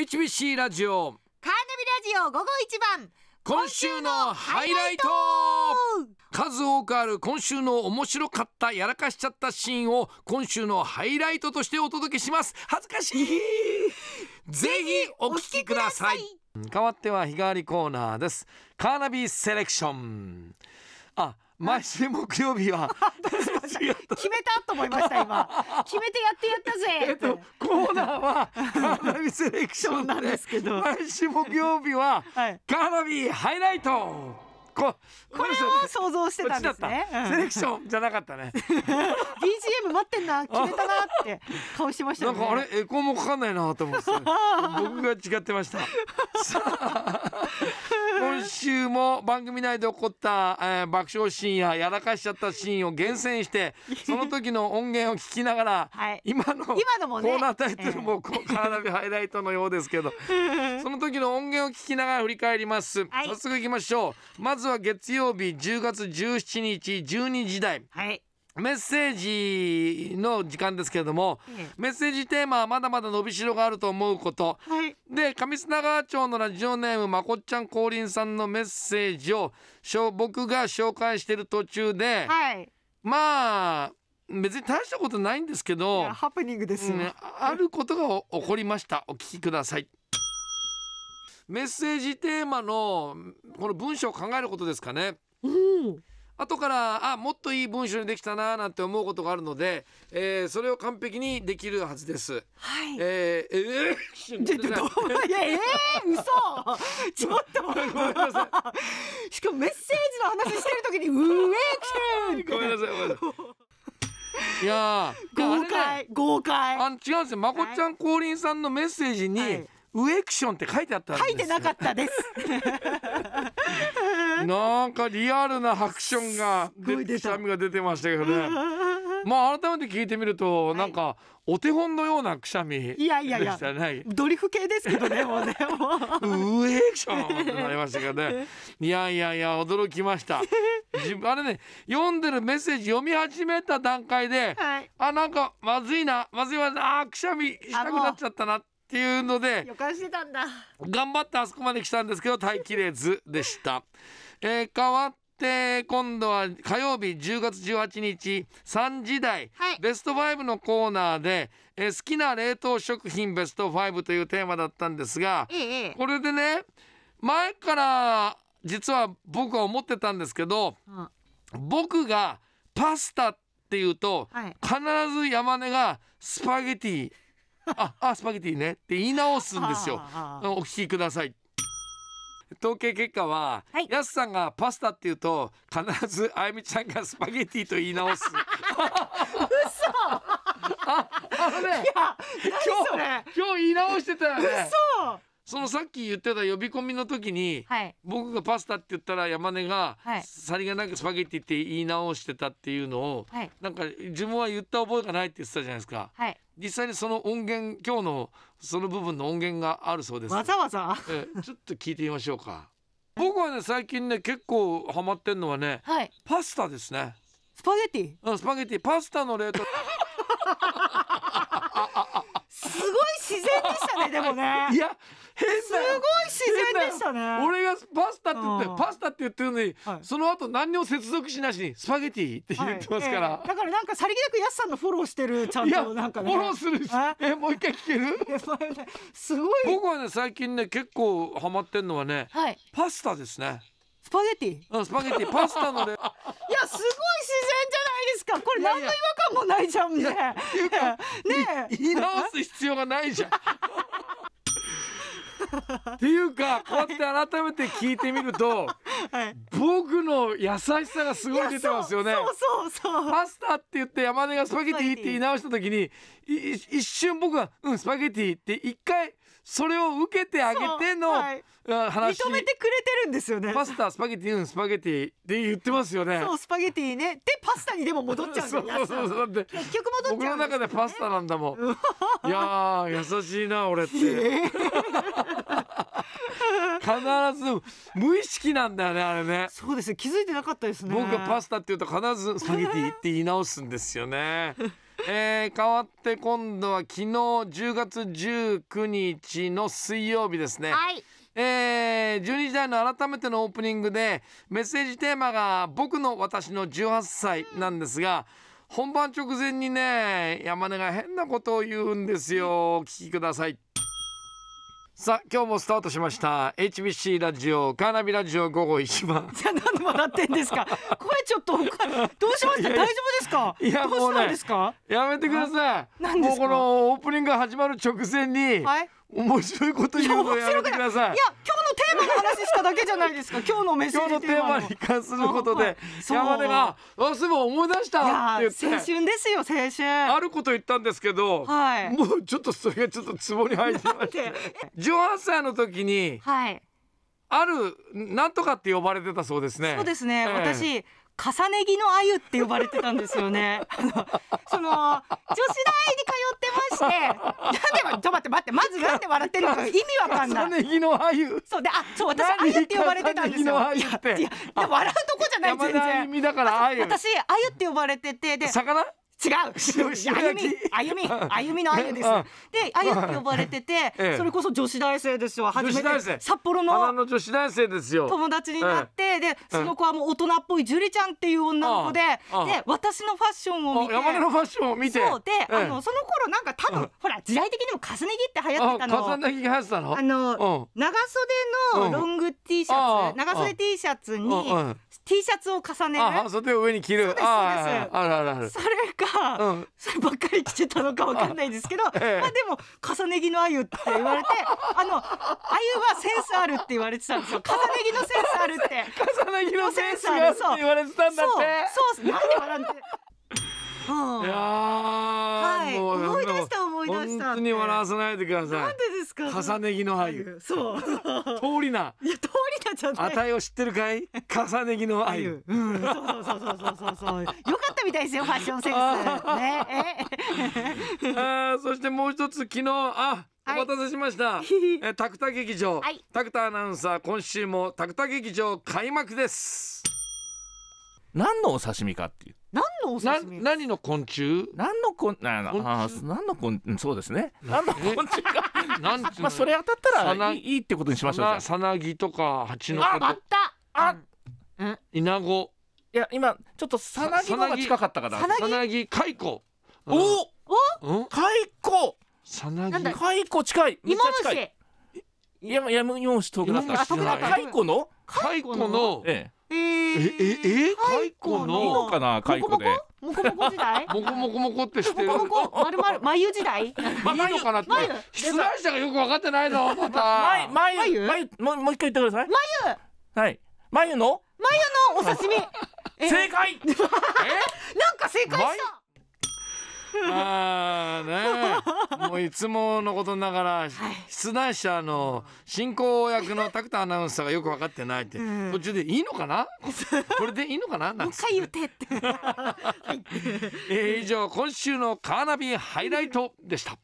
HBC ラジオカーナビラジオ午後一番今週のハイライト数多くある今週の面白かったやらかしちゃったシーンを今週のハイライトとしてお届けします恥ずかしい ぜひお聞きください代わっては日替わりコーナーですカーナビセレクションあ毎週木曜日は 決めたと思いました今決めてやってやったぜえっとコーナーはカーナビセレクションなんですけど毎週木曜日は、カーナビハイライトここれを想像してたんですね、セレクションじゃなかったね BGM 待ってんな決めたなって 顔しました、ね、なんかあれエコーもかかんないなと思って僕が違ってました さあ番組内で起こった、えー、爆笑シーンややらかしちゃったシーンを厳選して その時の音源を聞きながら、はい、今の今のも、ね、コーナータイトルも、えー、カーナビハイライトのようですけど その時の音源を聞きながら振り返ります、はい、早速いきましょうまずは月曜日10月17日12時台、はい、メッセージの時間ですけれども、メッセージテーマはまだまだ伸びしろがあると思うこと、はい、で上砂川町のラジオネームまこっちゃん降臨さんのメッセージを僕が紹介してる途中で、はい、まあ別に大したことないんですけどハプニングですね、あることが起こりましたお聞きくださいメッセージテーマのこの文章を考えることですかね。うん後からあもっといい文章にできたななんて思うことがあるので、えー、それを完璧にできるはずです。はい。えー、えー、ちょっとい えー、嘘。ちょっとごめんなさい。しかもメッセージの話してる時にうえごめんごめんなさい。いや 豪快、ね、豪快あ違うんですよまこちゃん、はい、降臨さんのメッセージに、はいウエクションって書いてあった書いてなかったです なんかリアルなハクションが出てくみが出てましたけどね まあ改めて聞いてみると、なんかお手本のようなくしゃみでしたね。いやいやいやドリフ系ですけどねもうねもう。ウエクションってなりましたけどね。いやいやいや驚きました。あれね読んでるメッセージ読み始めた段階で、はい、あなんかまずいなまずいまずいあくしゃみしたくなっちゃったなって。っていうので予感してたんだ頑張ってあそこまで来たんですけど耐えきれずでした。えー、変わって今度は火曜日10月18日3時台、はい、ベスト5のコーナーで、え好きな冷凍食品ベスト5というテーマだったんですが、これでね前から実は僕は思ってたんですけど、うん、僕がパスタっていうと、はい、必ず山根がスパゲティあ あスパゲティねって言い直すんですよお聞きください統計結果は、はい、やすさんがパスタっていうと必ずあゆみちゃんがスパゲティと言い直す嘘ああのね今日今日言い直してたよね嘘そのさっき言ってた呼び込みの時に、はい、僕がパスタって言ったら山根が、はい、さりげなくスパゲッティって言い直してたっていうのを、はい、なんか自分は言った覚えがないって言ってたじゃないですか、はい、実際にその音源今日のその部分の音源があるそうですわざわざ、えちょっと聞いてみましょうか僕はね最近ね結構ハマってんのはね、はい、パスタですねスパゲッティうんスパゲッティパスタの冷凍 すごい自然でしたねでもねいやたね俺がパスタって言って、うん、パスタって言ってるのに、はい、その後何にも接続しなしにスパゲティって言ってますから、はいえー、だからなんかさりげなくやすさんのフォローしてるちゃんとなんかねフォローするしえもう一回聞けるすごい僕はね最近ね結構ハマってんのはね、はい、パスタですねスパゲティ。うん、スパゲティ、パスタのね。いや、すごい自然じゃないですか。これ、何の違和感もないじゃんね。いやいや ねえ。言い直す必要がないじゃん。っていうかこうやって改めて聞いてみると、僕の優しさがすごい出てますよねそうそうそうパスタって言って山根がスパゲティって言い直した時に一瞬僕はうんスパゲティ」って一回それを受けてあげての、はい、認めてくれてるんですよねパスタスパゲティうんスパゲティって言ってますよねそうスパゲティねでパスタにでも戻っちゃう そうそうそうだってね、僕の中でパスタなんだもん いや優しいな俺って、えー必ず無意識なんだよねあれねそうですね気づいてなかったですね僕がパスタって言うと必ずスパゲティって言い直すんですよね えー、変わって今度は昨日10月19日の水曜日ですね、はいえー、12時台の改めてのオープニングでメッセージテーマが「僕の私の18歳」なんですが本番直前にね山根が変なことを言うんですよお聞きください。さあ今日もスタートしました HBC ラジオカーナビラジオ午後一番じゃ何で笑ってんですか 声ちょっとどうしました大丈夫ですかいやどうしたんですか、ね、やめてくださいもうこのオープニング始まる直前に、はい面白いこと言うのやめてください。いや今日のテーマの話しただけじゃないですか。今日のメッセージテーマに関することで山根があすぐ思い出したって言青春ですよ青春。あること言ったんですけど、はい、もうちょっとそれがちょっとツボに入ってまして、18歳の時に、はい、あるなんとかって呼ばれてたそうですね。そうですね。えー、私重ね着のあゆって呼ばれてたんですよね。その女子大に通ってしてなんでちょっと待って待ってまずなんで笑ってるか意味わかんない。重の鮎。そうであそう私あゆって呼ばれてたんですよ。いやいや笑うとこじゃない全然。山田だから鮎。私鮎って呼ばれててで。魚？違うあゆみあゆみあゆみのあゆですであゆって呼ばれてて、それこそ女子大生ですよ初めて札幌の女子大生ですよ友達になって、でその子はもう大人っぽいジュリちゃんっていう女の子で、で私のファッションを見て山根のファッションを見てそうで、あのその頃なんか多分、ほら時代的にも重ね着って流行ってたの重ね着が流行ってたのあの、長袖のロング T シャツ、長袖 T シャツに、T シャツを重ねる半袖を上に着るそうですそれか、うん、そればっかり着てたのかわかんないですけど、えまあでも重ね着のあゆって言われて あのあゆはセンスあるって言われてたんですよ重ね着のセンスあるって 重ね着のセンスある。って言われてたんだってそうそう何笑ってうん、いや、はい、思い出した思い出した本当に笑わせないでくださいなんでか重ね着の鮎そう 通りないや通りなじゃない値を知ってるかい 重ね着の鮎、うん、そうそうそうそうそうそうよかったみたいですよファッションセンスねえ あそしてもう一つ昨日あお待たせしました。え、タクタ劇場。はい、タクタアナウンサー、今週もタクタ劇場開幕です。何のお刺身かっていう。何のお刺身。何の昆虫。何の昆、な、な、何の昆、そうですね。何の昆虫か。なん まあそれ当たったらいいいいってことにしましょうじゃあさなぎとか蜂の子あとあうんイナゴいや今ちょっとさなぎが近かったからさなぎさなぎ蚕おんおお蚕さなぎなんだ近いめっいいやや芋虫遠くなった芋虫じゃい蚕の蚕のえええええ蚕のいいのかな蚕でモコモコ時代モコモコモコってしてるモコモコ丸々眉時代まあいいのかなって出題者がよく分かってないのまた眉眉ももう一回言ってください眉はい眉の眉のお刺身 正解え なんか正解したああねもういつものことながら、出題者の進行役のタクタアナウンサーがよく分かってないって、途中でいいのかなこれでいいのかなもう一回言ってって、え以上今週のカーナビハイライトでした。